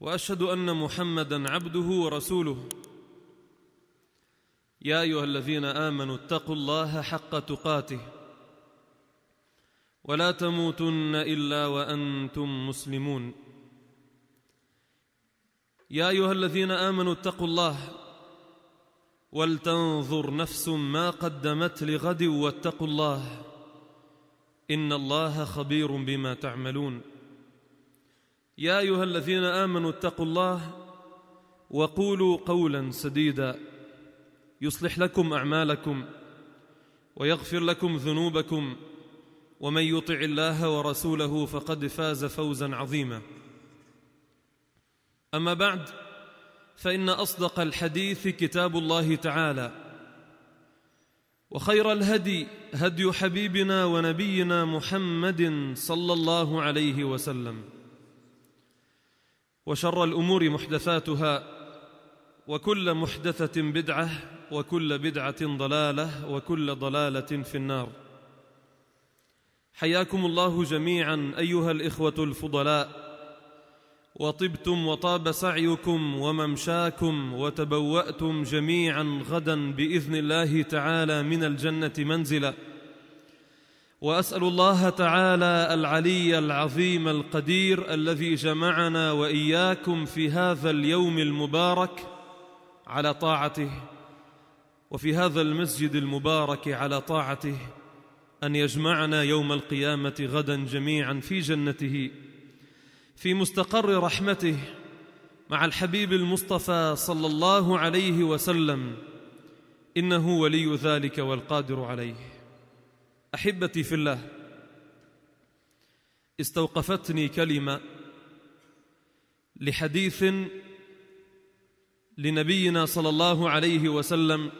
واشهد ان محمدا عبده ورسوله يا ايها الذين امنوا اتقوا الله حق تقاته ولا تموتن الا وانتم مسلمون يا ايها الذين امنوا اتقوا الله ولتنظر نفس ما قدمت لغد واتقوا الله ان الله خبير بما تعملون يا ايها الذين امنوا اتقوا الله وقولوا قولا سديدا يصلح لكم اعمالكم ويغفر لكم ذنوبكم ومن يطع الله ورسوله فقد فاز فوزا عظيما اما بعد فان اصدق الحديث كتاب الله تعالى وخير الهدي هدي حبيبنا ونبينا محمد صلى الله عليه وسلم وشر الامور محدثاتها وكل محدثه بدعه وكل بدعه ضلاله وكل ضلاله في النار حياكم الله جميعا ايها الاخوه الفضلاء وطبتم وطاب سعيكم وممشاكم وتبواتم جميعا غدا باذن الله تعالى من الجنه منزلا واسال الله تعالى العلي العظيم القدير الذي جمعنا واياكم في هذا اليوم المبارك على طاعته وفي هذا المسجد المبارك على طاعته ان يجمعنا يوم القيامه غدا جميعا في جنته في مستقر رحمته مع الحبيب المصطفى صلى الله عليه وسلم انه ولي ذلك والقادر عليه احبتي في الله استوقفتني كلمه لحديث لنبينا صلى الله عليه وسلم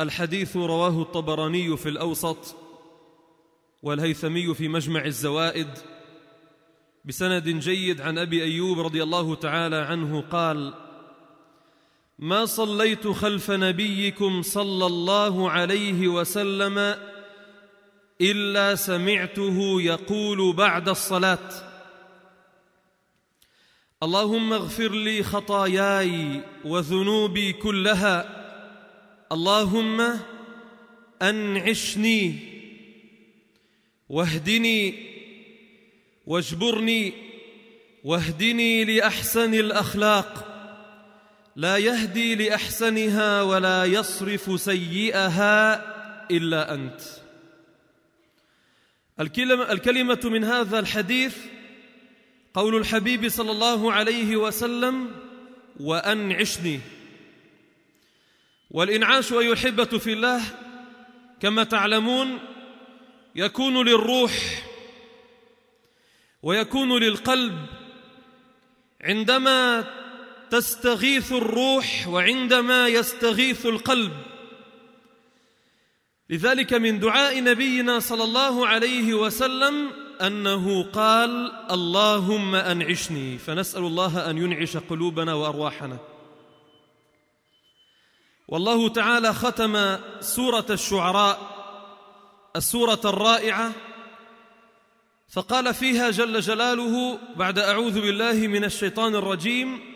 الحديث رواه الطبراني في الاوسط والهيثمي في مجمع الزوائد بسند جيد عن ابي ايوب رضي الله تعالى عنه قال ما صليت خلف نبيكم صلى الله عليه وسلم الا سمعته يقول بعد الصلاه اللهم اغفر لي خطاياي وذنوبي كلها اللهم انعشني واهدني واجبرني واهدني لاحسن الاخلاق لا يهدي لاحسنها ولا يصرف سيئها الا انت الكلمه من هذا الحديث قول الحبيب صلى الله عليه وسلم وانعشني والانعاش ايها الحبه في الله كما تعلمون يكون للروح ويكون للقلب عندما تستغيث الروح وعندما يستغيث القلب لذلك من دعاء نبينا صلى الله عليه وسلم انه قال اللهم انعشني فنسال الله ان ينعش قلوبنا وارواحنا والله تعالى ختم سوره الشعراء السوره الرائعه فقال فيها جل جلاله بعد اعوذ بالله من الشيطان الرجيم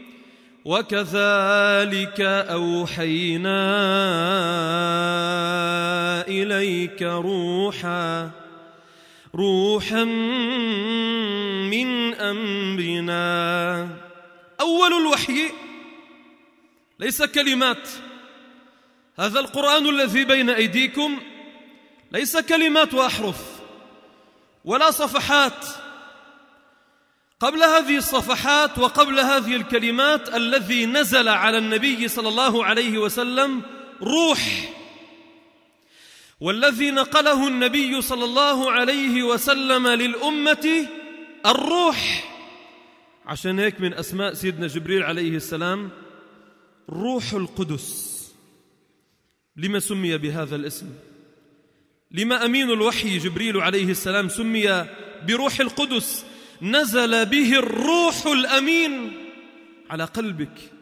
وكذلك اوحينا اليك روحا روحا من امرنا اول الوحي ليس كلمات هذا القران الذي بين ايديكم ليس كلمات واحرف ولا صفحات قبل هذه الصفحات وقبل هذه الكلمات الذي نزل على النبي صلى الله عليه وسلم روح والذي نقله النبي صلى الله عليه وسلم للأمة الروح عشان هيك من أسماء سيدنا جبريل عليه السلام روح القدس لما سمي بهذا الاسم لما أمين الوحي جبريل عليه السلام سمي بروح القدس نزل به الروح الامين على قلبك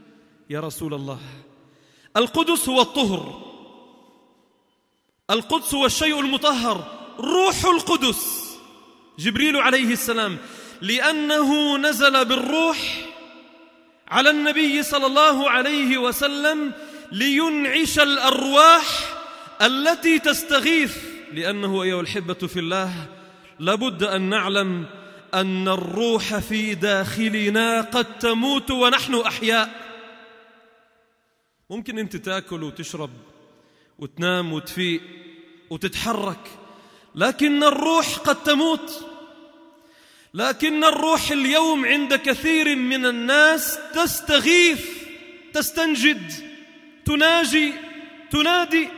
يا رسول الله القدس هو الطهر القدس هو الشيء المطهر روح القدس جبريل عليه السلام لانه نزل بالروح على النبي صلى الله عليه وسلم لينعش الارواح التي تستغيث لانه ايها الحبه في الله لابد ان نعلم أن الروح في داخلنا قد تموت ونحن أحياء ممكن أنت تاكل وتشرب وتنام وتفيق وتتحرك لكن الروح قد تموت لكن الروح اليوم عند كثير من الناس تستغيث تستنجد تناجي تنادي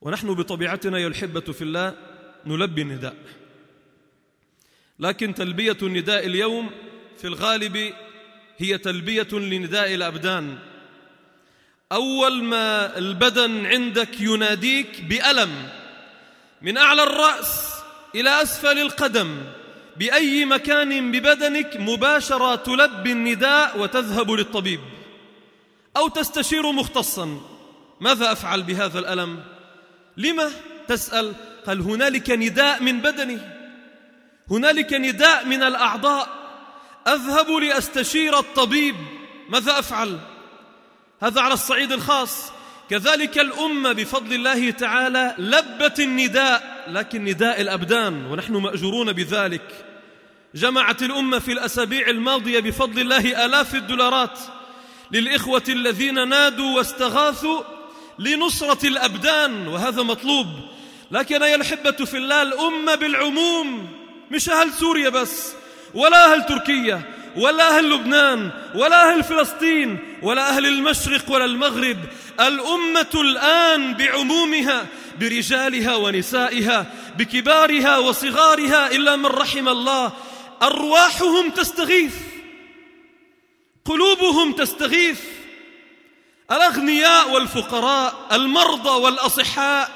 ونحن بطبيعتنا يا الحبة في الله نلبي النداء لكن تلبية النداء اليوم في الغالب هي تلبية لنداء الأبدان أول ما البدن عندك يناديك بألم من أعلى الرأس إلى أسفل القدم بأي مكان ببدنك مباشرة تلبي النداء وتذهب للطبيب أو تستشير مختصا ماذا أفعل بهذا الألم؟ لماذا؟ تسأل قال هنالك نداء من بدني هنالك نداء من الأعضاء أذهب لأستشير الطبيب ماذا أفعل هذا على الصعيد الخاص كذلك الأمة بفضل الله تعالى لبت النداء لكن نداء الأبدان ونحن مأجورون بذلك جمعت الأمة في الأسابيع الماضية بفضل الله آلاف الدولارات للإخوة الذين نادوا واستغاثوا لنصرة الأبدان وهذا مطلوب لكن يا الحبة في الله الأمة بالعموم مش أهل سوريا بس ولا أهل تركيا ولا أهل لبنان ولا أهل فلسطين ولا أهل المشرق ولا المغرب الأمة الآن بعمومها برجالها ونسائها بكبارها وصغارها إلا من رحم الله أرواحهم تستغيث قلوبهم تستغيث الاغنياء والفقراء المرضى والاصحاء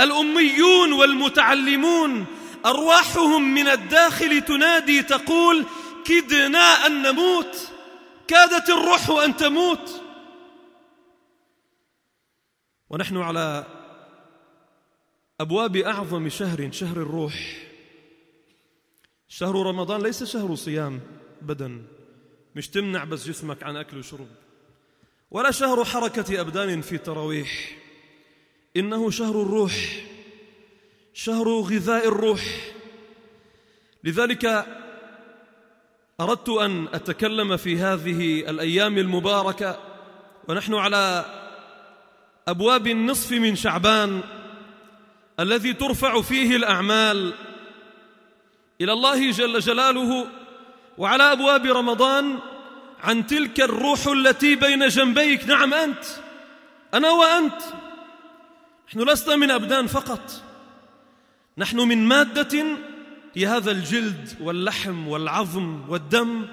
الاميون والمتعلمون ارواحهم من الداخل تنادي تقول كدنا ان نموت كادت الروح ان تموت ونحن على ابواب اعظم شهر شهر الروح شهر رمضان ليس شهر صيام بدن مش تمنع بس جسمك عن اكل وشرب ولا شهر حركة أبدان في التراويح إنه شهر الروح شهر غذاء الروح لذلك أردت أن أتكلم في هذه الأيام المباركة ونحن على أبواب النصف من شعبان الذي ترفع فيه الأعمال إلى الله جل جلاله وعلى أبواب رمضان عن تلك الروح التي بين جنبيك نعم أنت أنا وأنت نحن لسنا من أبدان فقط نحن من مادة هي هذا الجلد واللحم والعظم والدم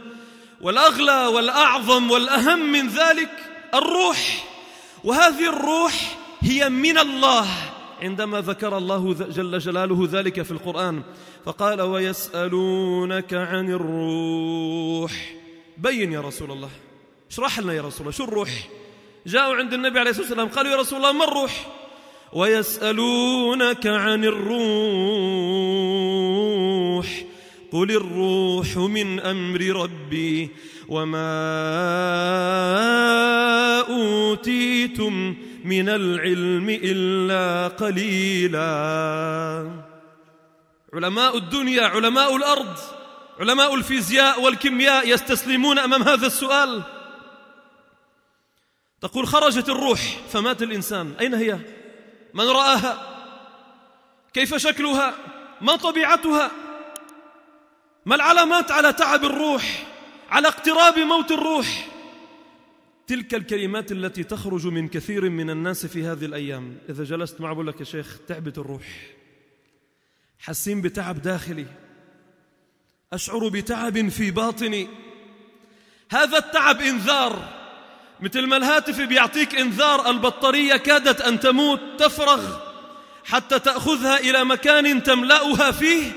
والأغلى والأعظم والأهم من ذلك الروح وهذه الروح هي من الله عندما ذكر الله جل جلاله ذلك في القرآن فقال ويسألونك عن الروح بين يا رسول الله اشرح لنا يا رسول الله شو الروح جاءوا عند النبي عليه الصلاة والسلام قالوا يا رسول الله ما الروح ويسألونك عن الروح قل الروح من أمر ربي وما أوتيتم من العلم إلا قليلا علماء الدنيا علماء الأرض علماء الفيزياء والكيمياء يستسلمون امام هذا السؤال تقول خرجت الروح فمات الانسان اين هي من راها كيف شكلها ما طبيعتها ما العلامات على تعب الروح على اقتراب موت الروح تلك الكلمات التي تخرج من كثير من الناس في هذه الايام اذا جلست معه لك يا شيخ تعبت الروح حاسين بتعب داخلي أشعر بتعب في باطني هذا التعب إنذار مثل ما الهاتف بيعطيك إنذار البطارية كادت أن تموت تفرغ حتى تأخذها إلى مكان تملأها فيه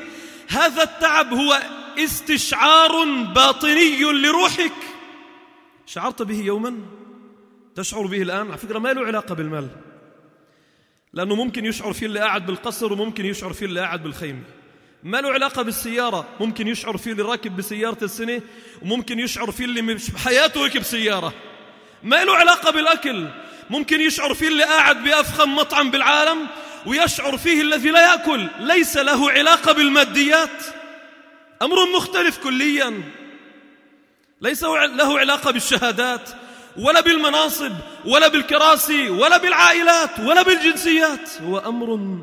هذا التعب هو استشعار باطني لروحك شعرت به يوما تشعر به الآن على فكرة ما له علاقة بالمال لأنه ممكن يشعر فيه اللي قاعد بالقصر وممكن يشعر فيه اللي قاعد بالخيمة ما له علاقة بالسيارة ممكن يشعر فيه اللي راكب بسيارة السنة وممكن يشعر فيه اللي مش بحياته ركب سيارة ما له علاقة بالأكل ممكن يشعر فيه اللي قاعد بأفخم مطعم بالعالم ويشعر فيه الذي لا يأكل ليس له علاقة بالماديات أمر مختلف كليا ليس له علاقة بالشهادات ولا بالمناصب ولا بالكراسي ولا بالعائلات ولا بالجنسيات هو أمر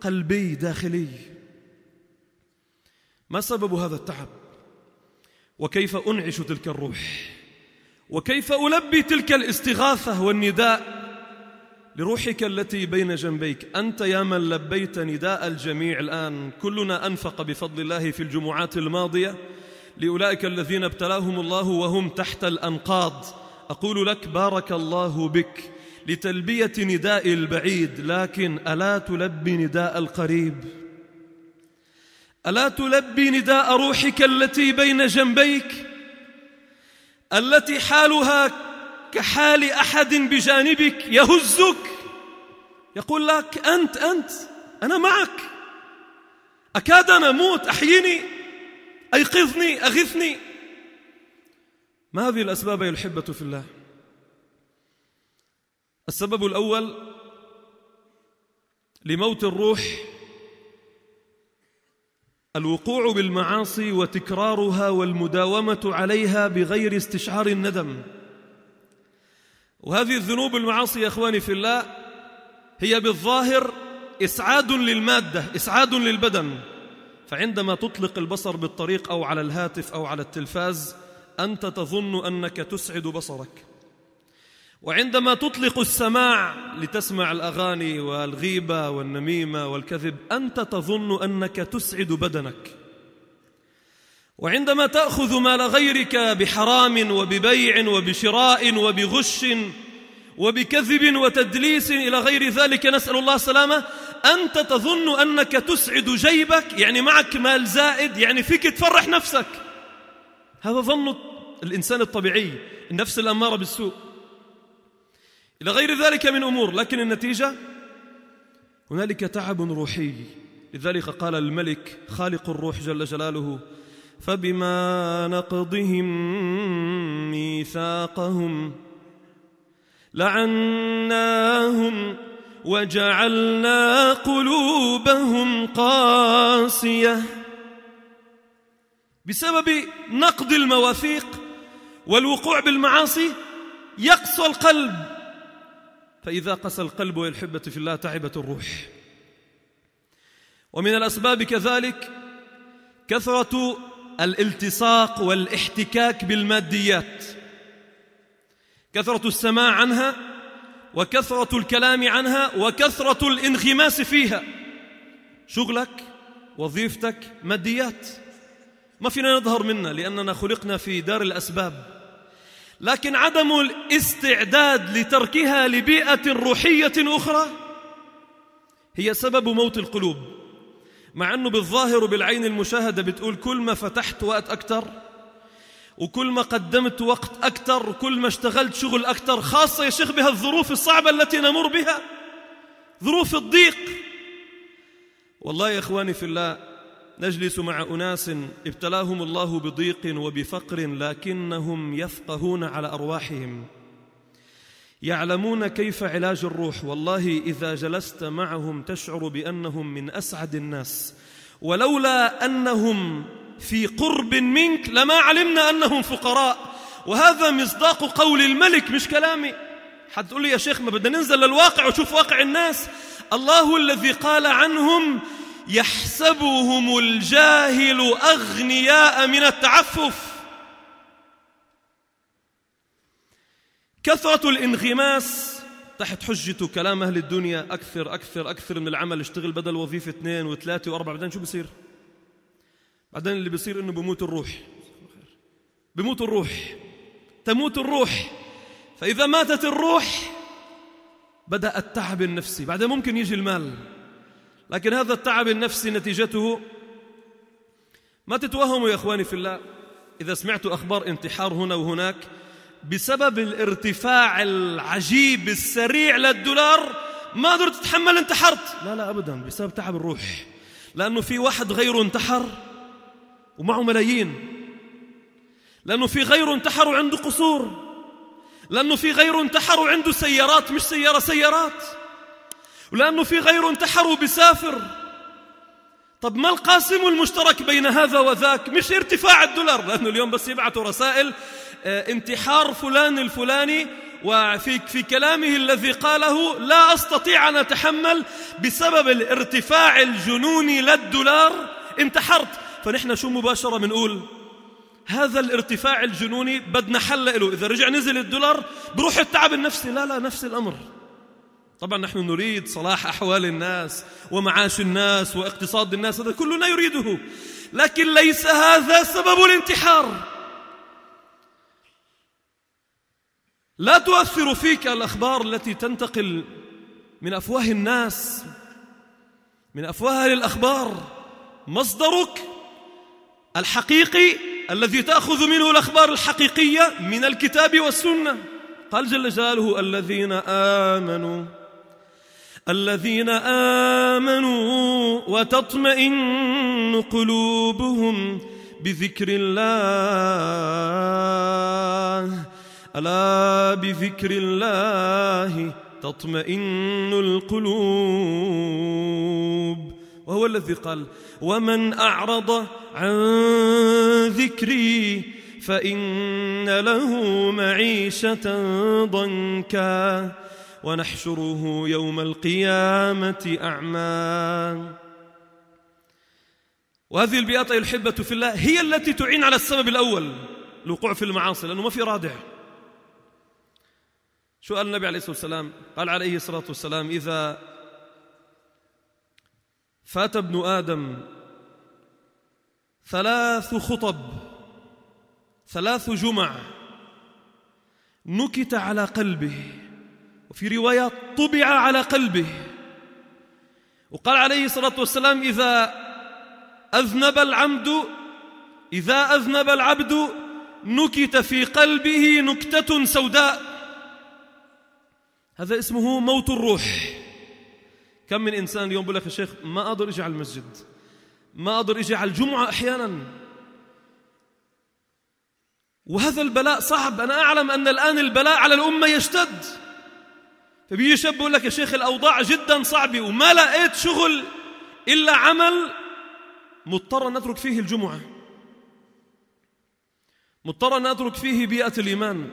قلبي داخلي ما سبب هذا التعب وكيف أنعش تلك الروح وكيف ألبي تلك الاستغاثة والنداء لروحك التي بين جنبيك أنت يا من لبيت نداء الجميع الآن كلنا أنفق بفضل الله في الجمعات الماضية لأولئك الذين ابتلاهم الله وهم تحت الأنقاض أقول لك بارك الله بك لتلبية نداء البعيد لكن ألا تلبي نداء القريب؟ الا تلبي نداء روحك التي بين جنبيك التي حالها كحال احد بجانبك يهزك يقول لك انت انت انا معك اكاد انا اموت احيني ايقظني اغثني ما هذه الاسباب يا الحبه في الله السبب الاول لموت الروح الوقوع بالمعاصي وتكرارها والمداومه عليها بغير استشعار الندم وهذه الذنوب المعاصي يا اخواني في الله هي بالظاهر اسعاد للماده اسعاد للبدن فعندما تطلق البصر بالطريق او على الهاتف او على التلفاز انت تظن انك تسعد بصرك وعندما تطلق السماع لتسمع الاغاني والغيبه والنميمه والكذب انت تظن انك تسعد بدنك وعندما تاخذ مال غيرك بحرام وببيع وبشراء وبغش وبكذب وتدليس الى غير ذلك نسال الله السلامه انت تظن انك تسعد جيبك يعني معك مال زائد يعني فيك تفرح نفسك هذا ظن الانسان الطبيعي النفس الاماره بالسوء إلى غير ذلك من أمور لكن النتيجة هنالك تعب روحي لذلك قال الملك خالق الروح جل جلاله فبما نقضهم ميثاقهم لعناهم وجعلنا قلوبهم قاسيه بسبب نقض المواثيق والوقوع بالمعاصي يقسى القلب فإذا قسى القلب والحبة في الله تعبت الروح ومن الأسباب كذلك كثرة الالتصاق والاحتكاك بالماديات كثرة السماع عنها وكثرة الكلام عنها وكثرة الانغماس فيها شغلك وظيفتك ماديات ما فينا نظهر منا لأننا خلقنا في دار الأسباب لكن عدم الاستعداد لتركها لبيئة روحية أخرى هي سبب موت القلوب مع أنه بالظاهر وبالعين المشاهدة بتقول كل ما فتحت وقت أكثر وكل ما قدمت وقت أكثر وكل ما اشتغلت شغل أكثر خاصة يا شيخ بهالظروف الصعبة التي نمر بها ظروف الضيق والله يا إخواني في الله نجلس مع أناس ابتلاهم الله بضيق وبفقر لكنهم يفقهون على أرواحهم يعلمون كيف علاج الروح والله إذا جلست معهم تشعر بأنهم من أسعد الناس ولولا أنهم في قرب منك لما علمنا أنهم فقراء وهذا مصداق قول الملك مش كلامي حد تقول لي يا شيخ ما بدنا ننزل للواقع وشوف واقع الناس الله الذي قال عنهم يحسبهم الجاهل اغنياء من التعفف كثره الانغماس تحت حجته كلام اهل الدنيا اكثر اكثر اكثر من العمل اشتغل بدل وظيفه اثنين وثلاثه واربعه بعدين شو بصير؟ بعدين اللي بصير انه بموت الروح بموت الروح تموت الروح فاذا ماتت الروح بدا التعب النفسي بعدين ممكن يجي المال لكن هذا التعب النفسي نتيجته ما تتوهموا يا اخواني في الله اذا سمعتوا اخبار انتحار هنا وهناك بسبب الارتفاع العجيب السريع للدولار ما قدرت تتحمل انتحرت لا لا ابدا بسبب تعب الروح لانه في واحد غيره انتحر ومعه ملايين لانه في غيره انتحر وعنده قصور لانه في غيره انتحر وعنده سيارات مش سياره سيارات ولأنه في غيره انتحروا بسافر طب ما القاسم المشترك بين هذا وذاك مش ارتفاع الدولار لأنه اليوم بس يبعثوا رسائل آه، انتحار فلان الفلاني وفي في كلامه الذي قاله لا أستطيع أن أتحمل بسبب الارتفاع الجنوني للدولار انتحرت فنحن شو مباشرة بنقول هذا الارتفاع الجنوني بدنا حل له إذا رجع نزل الدولار بروح التعب النفسي لا لا نفس الأمر طبعا نحن نريد صلاح احوال الناس ومعاش الناس واقتصاد الناس هذا كلنا يريده لكن ليس هذا سبب الانتحار لا تؤثر فيك الاخبار التي تنتقل من افواه الناس من افواه الاخبار مصدرك الحقيقي الذي تاخذ منه الاخبار الحقيقيه من الكتاب والسنه قال جل جلاله الذين امنوا الذين آمنوا وتطمئن قلوبهم بذكر الله ألا بذكر الله تطمئن القلوب وهو الذي قال ومن أعرض عن ذكري فإن له معيشة ضنكاً ونحشره يوم القيامة أعمى وهذه البيئة أيها الحبة في الله هي التي تعين على السبب الأول الوقوع في المعاصي لأنه ما في رادع شو قال النبي عليه الصلاة والسلام قال عليه الصلاة والسلام إذا فات ابن آدم ثلاث خطب ثلاث جمع نكت على قلبه وفي رواية طبع على قلبه وقال عليه الصلاة والسلام إذا أذنب العبد إذا أذنب العبد نكت في قلبه نكتة سوداء هذا اسمه موت الروح كم من إنسان اليوم بقول لك يا شيخ ما أقدر أجي على المسجد ما أقدر أجي على الجمعة أحيانا وهذا البلاء صعب أنا أعلم أن الآن البلاء على الأمة يشتد فبيجي شاب بيقول لك يا شيخ الأوضاع جدا صعبة وما لقيت شغل إلا عمل مضطر أن أترك فيه الجمعة مضطر أن أترك فيه بيئة الإيمان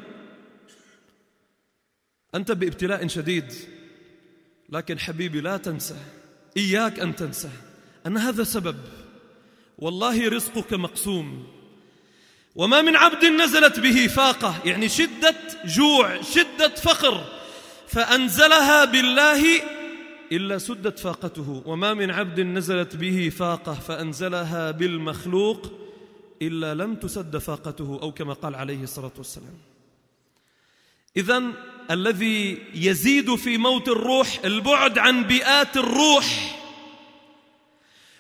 أنت بابتلاء شديد لكن حبيبي لا تنسى إياك أن تنسى أن هذا سبب والله رزقك مقسوم وما من عبد نزلت به فاقة يعني شدة جوع شدة فقر فأنزلها بالله إلا سدت فاقته وما من عبد نزلت به فاقة فأنزلها بالمخلوق إلا لم تسد فاقته أو كما قال عليه الصلاة والسلام إذا الذي يزيد في موت الروح البعد عن بيئات الروح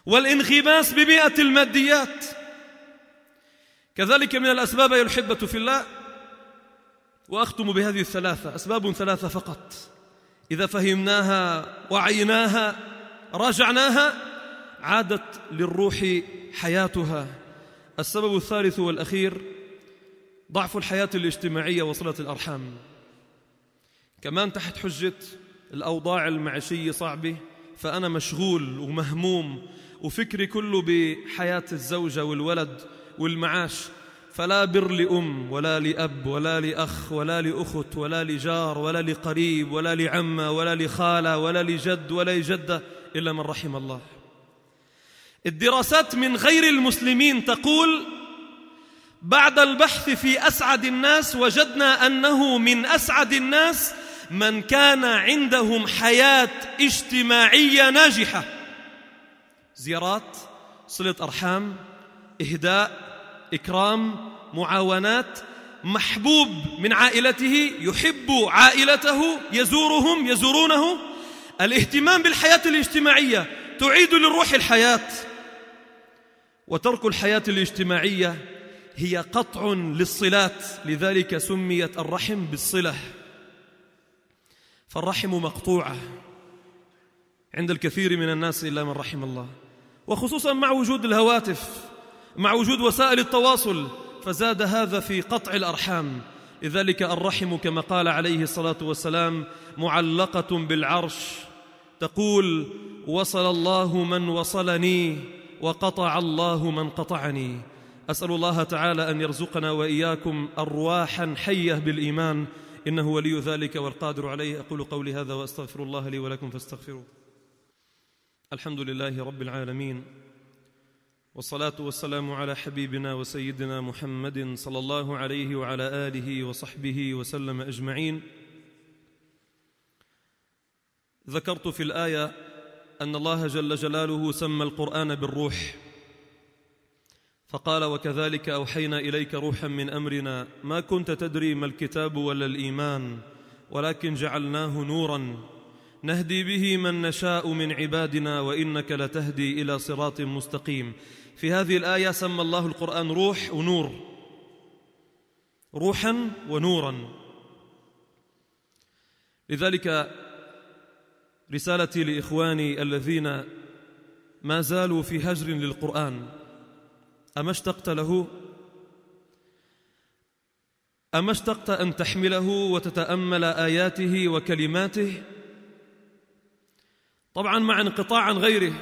والانغماس ببيئة الماديات كذلك من الأسباب يا الحبة في الله واختم بهذه الثلاثه اسباب ثلاثه فقط اذا فهمناها وعيناها راجعناها عادت للروح حياتها السبب الثالث والاخير ضعف الحياه الاجتماعيه وصله الارحام كمان تحت حجه الاوضاع المعيشيه صعبه فانا مشغول ومهموم وفكري كله بحياه الزوجه والولد والمعاش فلا بر لأم ولا لأب ولا لأخ ولا لأخت ولا لجار ولا لقريب ولا لعمة ولا لخالة ولا لجد ولا لجدة إلا من رحم الله الدراسات من غير المسلمين تقول بعد البحث في أسعد الناس وجدنا أنه من أسعد الناس من كان عندهم حياة اجتماعية ناجحة زيارات صلة أرحام إهداء إكرام معاونات محبوب من عائلته يحب عائلته يزورهم يزورونه الاهتمام بالحياة الاجتماعية تعيد للروح الحياة وترك الحياة الاجتماعية هي قطع للصلات لذلك سميت الرحم بالصلة فالرحم مقطوعة عند الكثير من الناس إلا من رحم الله وخصوصا مع وجود الهواتف مع وجود وسائل التواصل فزاد هذا في قطع الارحام لذلك الرحم كما قال عليه الصلاه والسلام معلقه بالعرش تقول وصل الله من وصلني وقطع الله من قطعني اسال الله تعالى ان يرزقنا واياكم ارواحا حيه بالايمان انه ولي ذلك والقادر عليه اقول قولي هذا واستغفر الله لي ولكم فاستغفروه الحمد لله رب العالمين والصلاه والسلام على حبيبنا وسيدنا محمد صلى الله عليه وعلى اله وصحبه وسلم اجمعين ذكرت في الايه ان الله جل جلاله سمى القران بالروح فقال وكذلك اوحينا اليك روحا من امرنا ما كنت تدري ما الكتاب ولا الايمان ولكن جعلناه نورا نهدي به من نشاء من عبادنا وانك لتهدي الى صراط مستقيم في هذه الايه سمى الله القران روح ونور روحا ونورا لذلك رسالتي لاخواني الذين ما زالوا في هجر للقران اما اشتقت له اما اشتقت ان تحمله وتتامل اياته وكلماته طبعا مع انقطاع عن غيره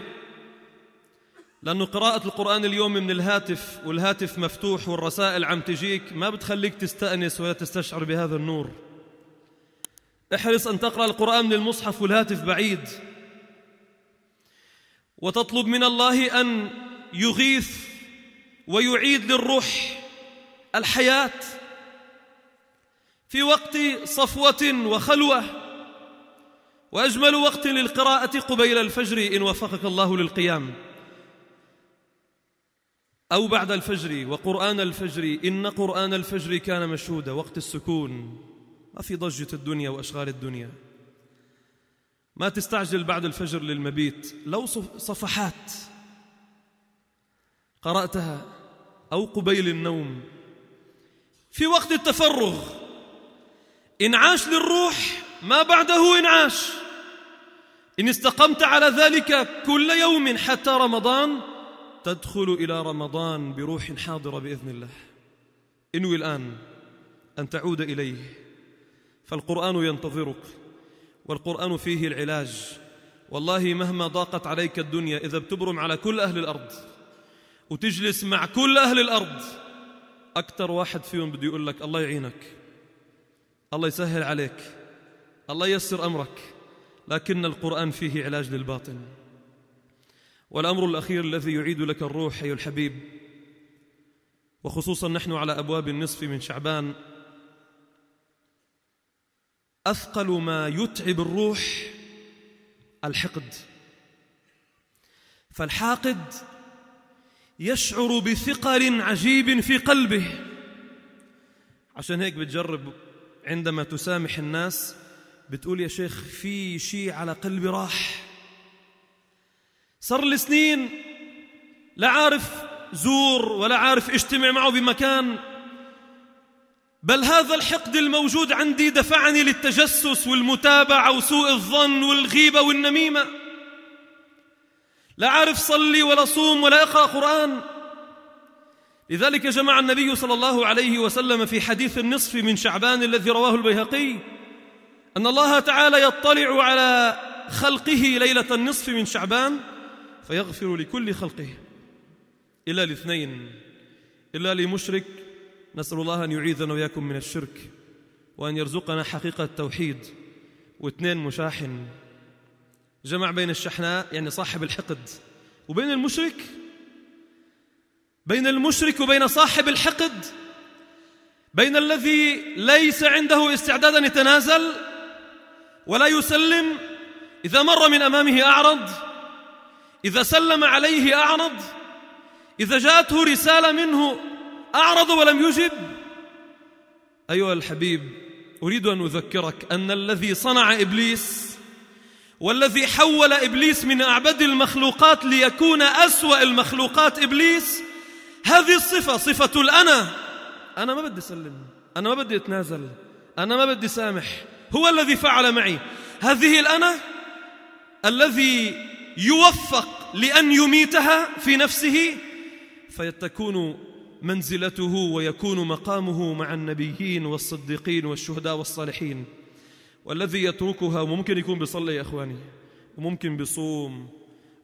لأنه قراءة القرآن اليوم من الهاتف والهاتف مفتوح والرسائل عم تجيك ما بتخليك تستأنس ولا تستشعر بهذا النور احرص أن تقرأ القرآن من المصحف والهاتف بعيد وتطلب من الله أن يغيث ويعيد للروح الحياة في وقت صفوة وخلوة وأجمل وقت للقراءة قبيل الفجر إن وفقك الله للقيام أو بعد الفجر وقرآن الفجر إن قرآن الفجر كان مشهودا وقت السكون ما في ضجة الدنيا وأشغال الدنيا ما تستعجل بعد الفجر للمبيت لو صفحات قرأتها أو قبيل النوم في وقت التفرغ إنعاش للروح ما بعده إنعاش إن استقمت على ذلك كل يوم حتى رمضان تدخل إلى رمضان بروح حاضرة بإذن الله انوي الآن أن تعود إليه فالقرآن ينتظرك والقرآن فيه العلاج والله مهما ضاقت عليك الدنيا إذا بتبرم على كل أهل الأرض وتجلس مع كل أهل الأرض أكثر واحد فيهم بده يقول لك الله يعينك الله يسهل عليك الله ييسر أمرك لكن القرآن فيه علاج للباطن والأمر الأخير الذي يعيد لك الروح أيها الحبيب وخصوصا نحن على أبواب النصف من شعبان أثقل ما يتعب الروح الحقد فالحاقد يشعر بثقل عجيب في قلبه عشان هيك بتجرب عندما تسامح الناس بتقول يا شيخ في شيء على قلبي راح صار لسنين لا عارف زور ولا عارف اجتمع معه بمكان بل هذا الحقد الموجود عندي دفعني للتجسس والمتابعة وسوء الظن والغيبة والنميمة لا عارف صلي ولا صوم ولا أقرأ قرآن لذلك جمع النبي صلى الله عليه وسلم في حديث النصف من شعبان الذي رواه البيهقي أن الله تعالى يطلع على خلقه ليلة النصف من شعبان فيغفر لكل خلقه إلا لاثنين إلا لمشرك نسأل الله أن يعيذنا وإياكم من الشرك وأن يرزقنا حقيقة التوحيد واثنين مشاحن جمع بين الشحناء يعني صاحب الحقد وبين المشرك بين المشرك وبين صاحب الحقد بين الذي ليس عنده استعداد أن يتنازل ولا يسلم إذا مر من أمامه أعرض إذا سلم عليه أعرض إذا جاءته رسالة منه أعرض ولم يجب أيها الحبيب أريد أن أذكرك أن الذي صنع إبليس والذي حول إبليس من أعبد المخلوقات ليكون أسوأ المخلوقات إبليس هذه الصفة صفة الأنا أنا ما بدي أسلم أنا ما بدي أتنازل أنا ما بدي سامح هو الذي فعل معي هذه الأنا الذي يوفق لأن يميتها في نفسه فيتكون منزلته ويكون مقامه مع النبيين والصديقين والشهداء والصالحين والذي يتركها وممكن يكون بيصلي يا إخواني وممكن بيصوم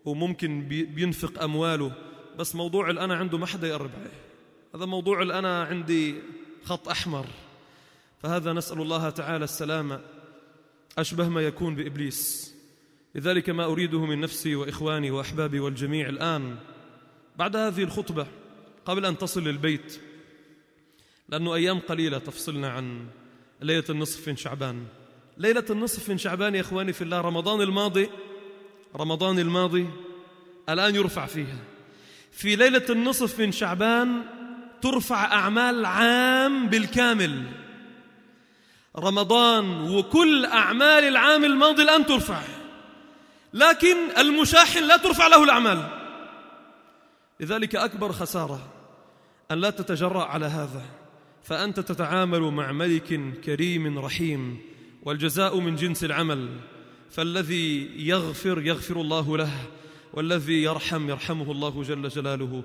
وممكن بينفق أمواله بس موضوع الأنا عنده ما حدا يقرب عليه هذا موضوع الأنا عندي خط أحمر فهذا نسأل الله تعالى السلامة أشبه ما يكون بإبليس لذلك ما أريده من نفسي وإخواني وأحبابي والجميع الآن بعد هذه الخطبة قبل أن تصل للبيت لأنه أيام قليلة تفصلنا عن ليلة النصف من شعبان ليلة النصف من شعبان يا إخواني في الله رمضان الماضي رمضان الماضي الآن يرفع فيها في ليلة النصف من شعبان ترفع أعمال عام بالكامل رمضان وكل أعمال العام الماضي الآن ترفع لكن المشاحن لا ترفع له الأعمال لذلك أكبر خسارة أن لا تتجرأ على هذا فأنت تتعامل مع ملك كريم رحيم والجزاء من جنس العمل فالذي يغفر يغفر الله له والذي يرحم يرحمه الله جل جلاله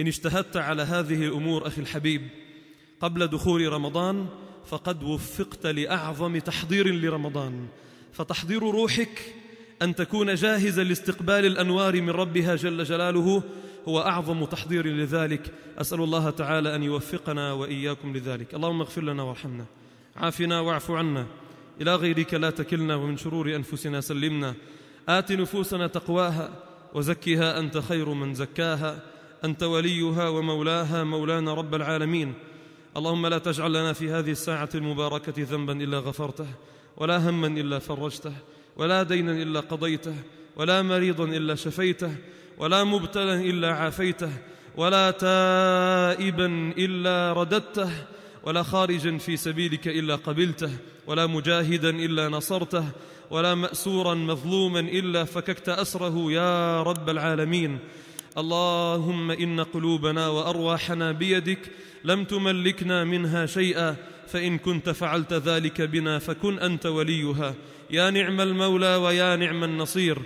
إن اجتهدت على هذه الأمور أخي الحبيب قبل دخول رمضان فقد وفقت لأعظم تحضير لرمضان فتحضير روحك أن تكون جاهزا لاستقبال الأنوار من ربها جل جلاله هو أعظم تحضير لذلك أسأل الله تعالى أن يوفقنا وإياكم لذلك اللهم اغفر لنا وارحمنا عافنا واعف عنا إلى غيرك لا تكلنا ومن شرور أنفسنا سلمنا آت نفوسنا تقواها وزكها أنت خير من زكاها أنت وليها ومولاها مولانا رب العالمين اللهم لا تجعل لنا في هذه الساعة المباركة ذنبا إلا غفرته ولا هما إلا فرجته ولا دينا الا قضيته ولا مريضا الا شفيته ولا مبتلا الا عافيته ولا تائبا الا رددته ولا خارجا في سبيلك الا قبلته ولا مجاهدا الا نصرته ولا ماسورا مظلوما الا فككت اسره يا رب العالمين اللهم ان قلوبنا وارواحنا بيدك لم تملكنا منها شيئا فإن كنت فعلت ذلك بنا فكن أنت وليها يا نعم المولى ويا نعم النصير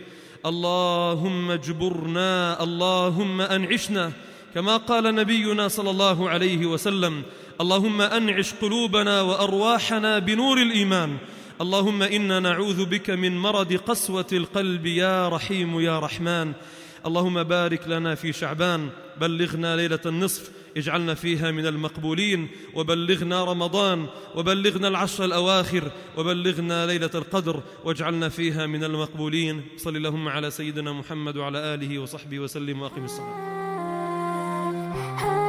اللهم اجبرنا اللهم أنعشنا كما قال نبينا صلى الله عليه وسلم اللهم أنعش قلوبنا وأرواحنا بنور الإيمان اللهم إنا نعوذ بك من مرض قسوة القلب يا رحيم يا رحمن اللهم بارك لنا في شعبان بلغنا ليله النصف اجعلنا فيها من المقبولين وبلغنا رمضان وبلغنا العشر الاواخر وبلغنا ليله القدر واجعلنا فيها من المقبولين صل اللهم على سيدنا محمد وعلى اله وصحبه وسلم واقم الصلاه